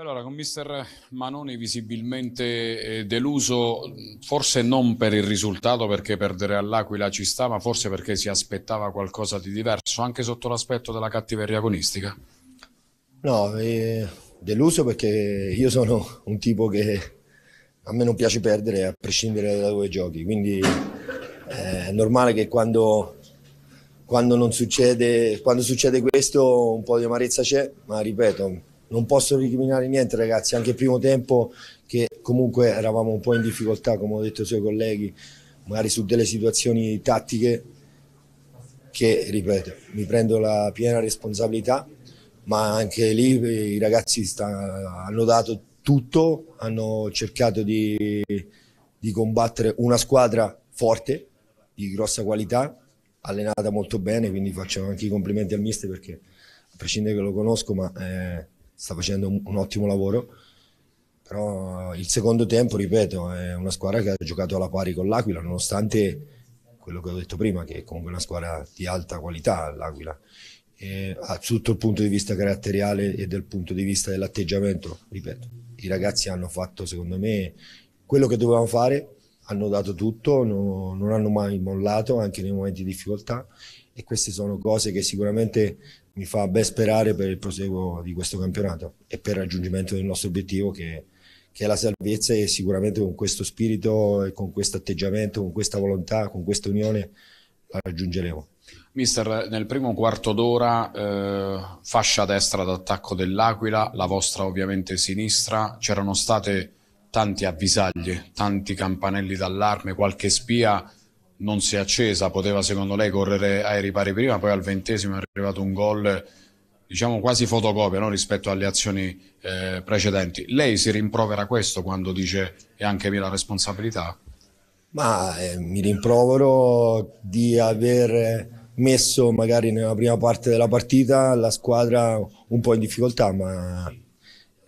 Allora, con mister Manoni visibilmente eh, deluso, forse non per il risultato perché perdere all'Aquila ci sta, ma forse perché si aspettava qualcosa di diverso, anche sotto l'aspetto della cattiveria agonistica. No, eh, deluso perché io sono un tipo che a me non piace perdere a prescindere da dove giochi, quindi eh, è normale che quando quando, succede, quando succede questo un po' di amarezza c'è, ma ripeto, non posso ricriminare niente ragazzi, anche il primo tempo che comunque eravamo un po' in difficoltà, come ho detto ai suoi colleghi, magari su delle situazioni tattiche che, ripeto, mi prendo la piena responsabilità, ma anche lì i ragazzi sta, hanno dato tutto, hanno cercato di, di combattere una squadra forte, di grossa qualità, allenata molto bene, quindi faccio anche i complimenti al mister perché a prescindere che lo conosco, ma... Eh, sta facendo un, un ottimo lavoro però il secondo tempo, ripeto, è una squadra che ha giocato alla pari con l'Aquila, nonostante quello che ho detto prima, che è comunque una squadra di alta qualità l'Aquila, e, ah, sotto il punto di vista caratteriale e dal punto di vista dell'atteggiamento, ripeto, i ragazzi hanno fatto secondo me quello che dovevano fare, hanno dato tutto, no, non hanno mai mollato anche nei momenti di difficoltà e queste sono cose che sicuramente mi fa ben sperare per il proseguo di questo campionato e per il raggiungimento del nostro obiettivo che, che è la salvezza e sicuramente con questo spirito e con questo atteggiamento, con questa volontà, con questa unione la raggiungeremo. Mister, nel primo quarto d'ora eh, fascia destra d'attacco dell'Aquila, la vostra ovviamente sinistra, c'erano state tanti avvisagli, tanti campanelli d'allarme, qualche spia non si è accesa, poteva secondo lei correre ai ripari prima, poi al ventesimo è arrivato un gol diciamo quasi fotocopia no? rispetto alle azioni eh, precedenti. Lei si rimprovera questo quando dice è anche mia la responsabilità? Ma eh, mi rimprovero di aver messo magari nella prima parte della partita la squadra un po' in difficoltà, ma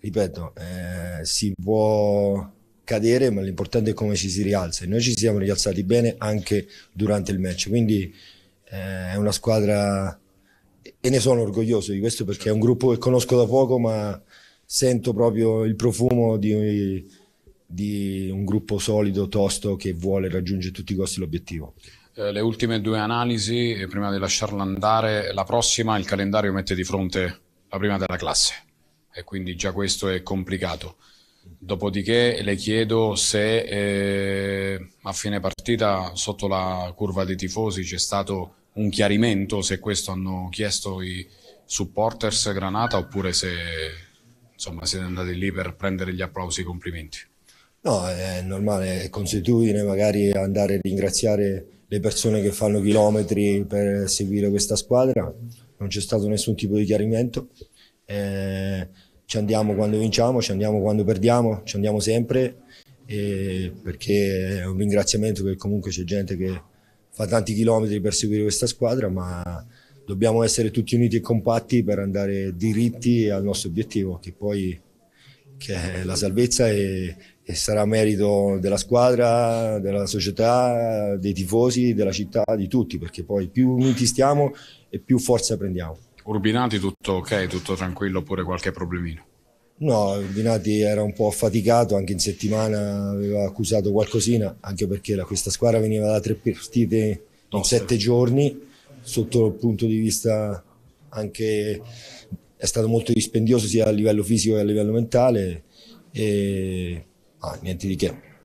ripeto, eh, si può cadere, ma l'importante è come ci si rialza. E noi ci siamo rialzati bene anche durante il match, quindi eh, è una squadra e ne sono orgoglioso di questo perché è un gruppo che conosco da poco, ma sento proprio il profumo di, di un gruppo solido, tosto, che vuole raggiungere a tutti i costi l'obiettivo. Eh, le ultime due analisi, eh, prima di lasciarla andare, la prossima, il calendario mette di fronte la prima della classe e quindi già questo è complicato. Dopodiché le chiedo se eh, a fine partita sotto la curva dei tifosi c'è stato un chiarimento, se questo hanno chiesto i supporters Granata oppure se insomma, siete andati lì per prendere gli applausi e i complimenti. No, è normale, è consuetudine magari andare a ringraziare le persone che fanno chilometri per seguire questa squadra, non c'è stato nessun tipo di chiarimento. Eh, ci andiamo quando vinciamo, ci andiamo quando perdiamo, ci andiamo sempre perché è un ringraziamento che comunque c'è gente che fa tanti chilometri per seguire questa squadra, ma dobbiamo essere tutti uniti e compatti per andare diritti al nostro obiettivo, che poi che è la salvezza e, e sarà merito della squadra, della società, dei tifosi, della città, di tutti, perché poi più uniti stiamo e più forza prendiamo. Urbinati tutto ok, tutto tranquillo oppure qualche problemino? No, Urbinati era un po' affaticato, anche in settimana aveva accusato qualcosina, anche perché la, questa squadra veniva da tre partite Tosse. in sette giorni, sotto il punto di vista anche è stato molto dispendioso sia a livello fisico che a livello mentale e ah, niente di che.